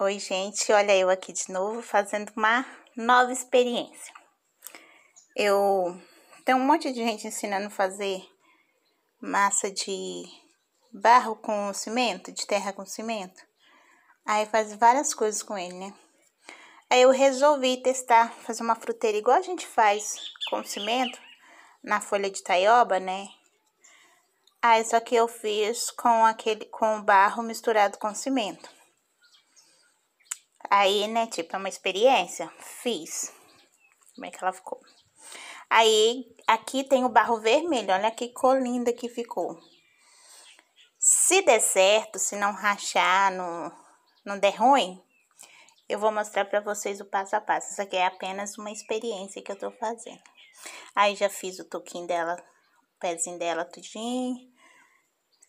Oi, gente, olha eu aqui de novo fazendo uma nova experiência. Eu tenho um monte de gente ensinando a fazer massa de barro com cimento, de terra com cimento. Aí faz várias coisas com ele, né? Aí eu resolvi testar, fazer uma fruteira igual a gente faz com cimento, na folha de taioba, né? Aí só que eu fiz com aquele com barro misturado com cimento. Aí, né, tipo, é uma experiência. Fiz. Como é que ela ficou? Aí, aqui tem o barro vermelho. Olha que cor linda que ficou. Se der certo, se não rachar, não, não der ruim, eu vou mostrar pra vocês o passo a passo. Isso aqui é apenas uma experiência que eu tô fazendo. Aí, já fiz o toquinho dela, o pezinho dela tudinho.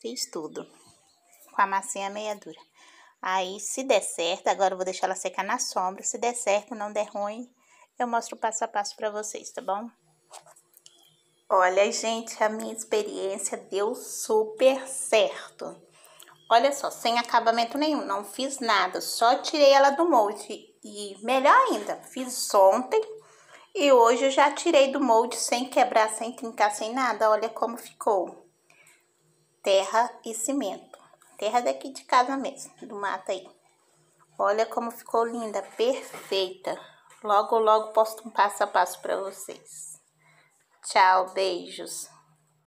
Fiz tudo. Com a massinha meia dura. Aí, se der certo, agora eu vou deixar ela secar na sombra. Se der certo, não der ruim, eu mostro passo a passo pra vocês, tá bom? Olha, gente, a minha experiência deu super certo. Olha só, sem acabamento nenhum, não fiz nada, só tirei ela do molde. E melhor ainda, fiz ontem e hoje eu já tirei do molde sem quebrar, sem trincar, sem nada. Olha como ficou. Terra e cimento terra daqui de casa mesmo, do mato aí. Olha como ficou linda, perfeita. Logo, logo posto um passo a passo para vocês. Tchau, beijos.